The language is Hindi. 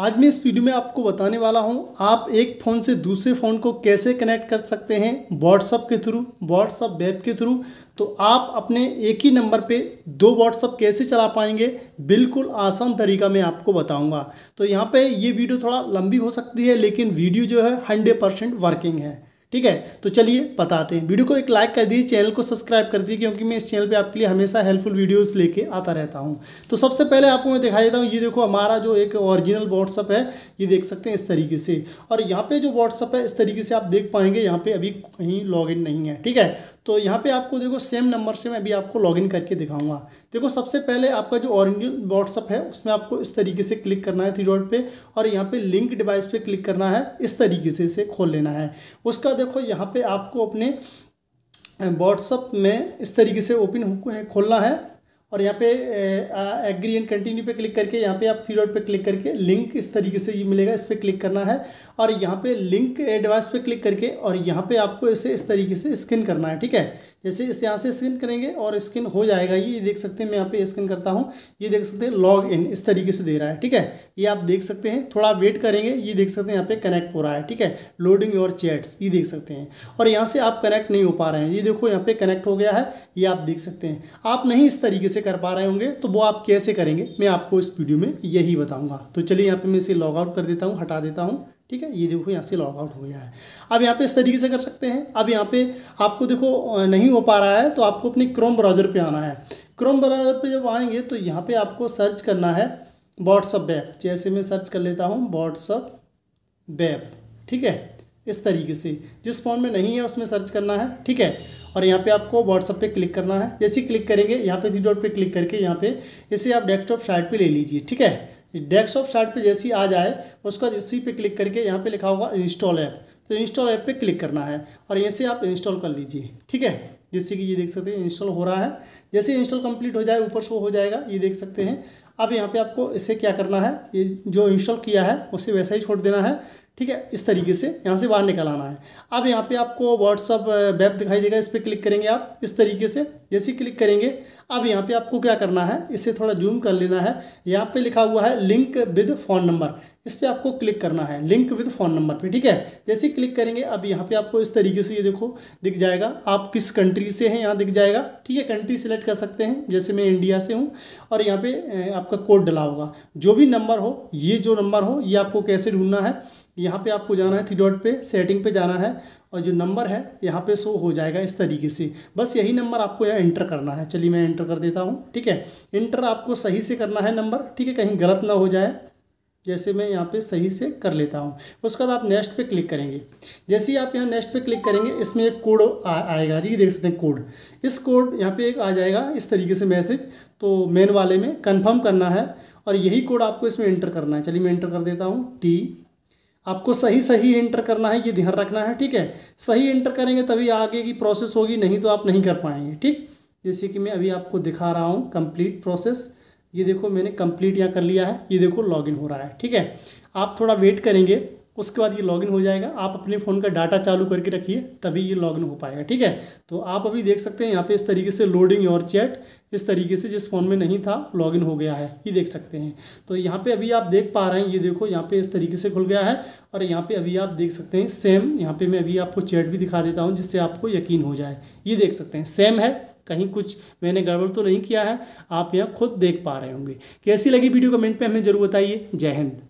आज मैं इस वीडियो में आपको बताने वाला हूं आप एक फ़ोन से दूसरे फ़ोन को कैसे कनेक्ट कर सकते हैं व्हाट्सअप के थ्रू व्हाट्सअप वेब के थ्रू तो आप अपने एक ही नंबर पे दो व्हाट्सअप कैसे चला पाएंगे बिल्कुल आसान तरीका मैं आपको बताऊंगा तो यहाँ पे ये वीडियो थोड़ा लंबी हो सकती है लेकिन वीडियो जो है हंड्रेड परसेंट वर्किंग है ठीक है तो चलिए बताते हैं वीडियो को एक लाइक कर दीजिए चैनल को सब्सक्राइब कर दीजिए क्योंकि मैं इस चैनल पे आपके लिए हमेशा हेल्पफुल वीडियोस लेके आता रहता हूँ तो सबसे पहले आपको मैं दिखा देता हूँ ये देखो हमारा जो एक ओरिजिनल व्हाट्सअप है ये देख सकते हैं इस तरीके से और यहाँ पर जो व्हाट्सअप है इस तरीके से आप देख पाएंगे यहाँ पर अभी कहीं लॉग नहीं है ठीक है तो यहाँ पे आपको देखो सेम नंबर से मैं अभी आपको लॉगिन करके दिखाऊंगा देखो सबसे पहले आपका जो ऑरिजिनल व्हाट्सअप है उसमें आपको इस तरीके से क्लिक करना है थ्री डॉट पे और यहाँ पे लिंक डिवाइस पे क्लिक करना है इस तरीके से इसे खोल लेना है उसका देखो यहाँ पे आपको अपने व्हाट्सअप में इस तरीके से ओपन खोलना है और यहाँ पे एग्री एंड कंटिन्यू पे क्लिक करके यहाँ पे आप थ्री डॉट पे क्लिक करके लिंक इस तरीके से ये मिलेगा इस पर क्लिक करना है और यहाँ पे लिंक डिवाइस पे क्लिक करके और यहाँ पे आपको इसे इस तरीके से स्किन करना है ठीक है जैसे इस यहाँ से स्किन करेंगे और स्किन हो जाएगा ये देख सकते हैं मैं यहाँ पे स्किन करता हूँ ये देख सकते हैं लॉग इन इस तरीके से दे रहा है ठीक है ये आप देख सकते हैं थोड़ा वेट करेंगे ये देख सकते हैं यहाँ पे कनेक्ट हो रहा है ठीक है लोडिंग योर चैट्स ये देख सकते हैं और यहाँ से आप कनेक्ट नहीं हो पा रहे हैं ये देखो यहाँ पे कनेक्ट हो गया है ये आप देख सकते हैं आप नहीं इस तरीके से से कर पा रहे होंगे तो वो आप कैसे करेंगे मैं आपको इस वीडियो में यही बताऊंगा तो चलिए यहाँ पे मैं इसे लॉग आउट कर देता हूँ हटा देता हूँ ठीक है ये देखो यहाँ से लॉग आउट हो गया है अब यहाँ पे इस तरीके से कर सकते हैं अब यहाँ पे आपको देखो नहीं हो पा रहा है तो आपको अपने क्रोम ब्राउज़र पर आना है क्रोम ब्राउज़र पर जब आएंगे तो यहाँ पर आपको सर्च करना है व्हाट्सअप ऐप जैसे मैं सर्च कर लेता हूँ व्हाट्सअप वेब ठीक है इस तरीके से जिस फ़ोन में नहीं है उसमें सर्च करना है ठीक है और यहाँ पे आपको व्हाट्सअप पे क्लिक करना है जैसे क्लिक करेंगे यहाँ पे थ्री डॉट पे क्लिक करके यहाँ पे इसे आप डेस्कटॉप साइट पे ले लीजिए ठीक है डेस्कटॉप साइट पे ही आ जाए उसके बाद इसी पे क्लिक करके यहाँ पे लिखा होगा इंस्टॉल ऐप तो इंस्टॉल ऐप पे क्लिक करना है और ऐसे से आप इंस्टॉल कर लीजिए ठीक है जैसे कि ये देख सकते हैं इंस्टॉल हो रहा है जैसे इंस्टॉल कंप्लीट हो जाए ऊपर शो हो जाएगा ये देख सकते हैं अब यहाँ पे आपको इसे क्या करना है ये जो इंस्टॉल किया है उसे वैसा ही छोड़ देना है ठीक है इस तरीके से यहाँ से बाहर निकल आना है अब यहाँ पे आपको व्हाट्सअप वेब दिखाई देगा इस पर क्लिक करेंगे आप इस तरीके से जैसे क्लिक करेंगे अब यहाँ पे आपको क्या करना है इसे थोड़ा जूम कर लेना है यहाँ पे लिखा हुआ है लिंक विद फ़ोन नंबर इस पर आपको क्लिक करना है लिंक विद फ़ोन नंबर पे ठीक है जैसे क्लिक करेंगे अब यहाँ पे आपको इस तरीके से ये देखो दिख जाएगा आप किस कंट्री से हैं यहाँ दिख जाएगा ठीक है कंट्री सिलेक्ट कर सकते हैं जैसे मैं इंडिया से हूँ और यहाँ पे आपका कोड डला होगा जो भी नंबर हो ये जो नंबर हो ये आपको कैसे ढूंढना है यहाँ पर आपको जाना है थ्री डॉट पर सेटिंग पे जाना है और जो नंबर है यहाँ पे शो हो जाएगा इस तरीके से बस यही नंबर आपको यहाँ एंटर करना है चलिए मैं एंटर कर देता हूँ ठीक है एंटर आपको सही से करना है नंबर ठीक है कहीं गलत ना हो जाए जैसे मैं यहाँ पे सही से कर लेता हूँ उसके बाद आप नेक्स्ट पे क्लिक करेंगे जैसे ही आप यहाँ नेक्स्ट पे क्लिक करेंगे इसमें एक कोड आएगा ये देख सकते हैं कोड इस कोड यहाँ पे एक आ जाएगा इस तरीके से मैसेज तो मेन वाले में कंफर्म करना है और यही कोड आपको इसमें एंटर करना है चलिए मैं एंटर कर देता हूँ टी आपको सही सही एंटर करना है ये ध्यान रखना है ठीक है सही एंटर करेंगे तभी आगे की प्रोसेस होगी नहीं तो आप नहीं कर पाएंगे ठीक जैसे कि मैं अभी आपको दिखा रहा हूँ कंप्लीट प्रोसेस ये देखो मैंने कंप्लीट यहाँ कर लिया है ये देखो लॉगिन हो रहा है ठीक है आप थोड़ा वेट करेंगे उसके बाद ये लॉगिन हो जाएगा आप अपने फ़ोन का डाटा चालू करके रखिए तभी ये लॉगिन हो पाएगा ठीक है तो आप अभी देख सकते हैं यहाँ पे इस तरीके से लोडिंग और चैट इस तरीके से जिस फ़ोन में नहीं था लॉगिन हो गया है ये देख सकते हैं तो यहाँ पे अभी आप देख पा रहे हैं ये देखो यहाँ पे इस तरीके से खुल गया है और यहाँ पर अभी आप देख सकते हैं सेम यहाँ पर मैं अभी आपको चैट भी दिखा देता हूँ जिससे आपको यकीन हो जाए ये देख सकते हैं सेम है कहीं कुछ मैंने गड़बड़ तो नहीं किया है आप यहाँ खुद देख पा रहे होंगे कैसी लगी वीडियो कमेंट पर हमें जरूर बताइए जय हिंद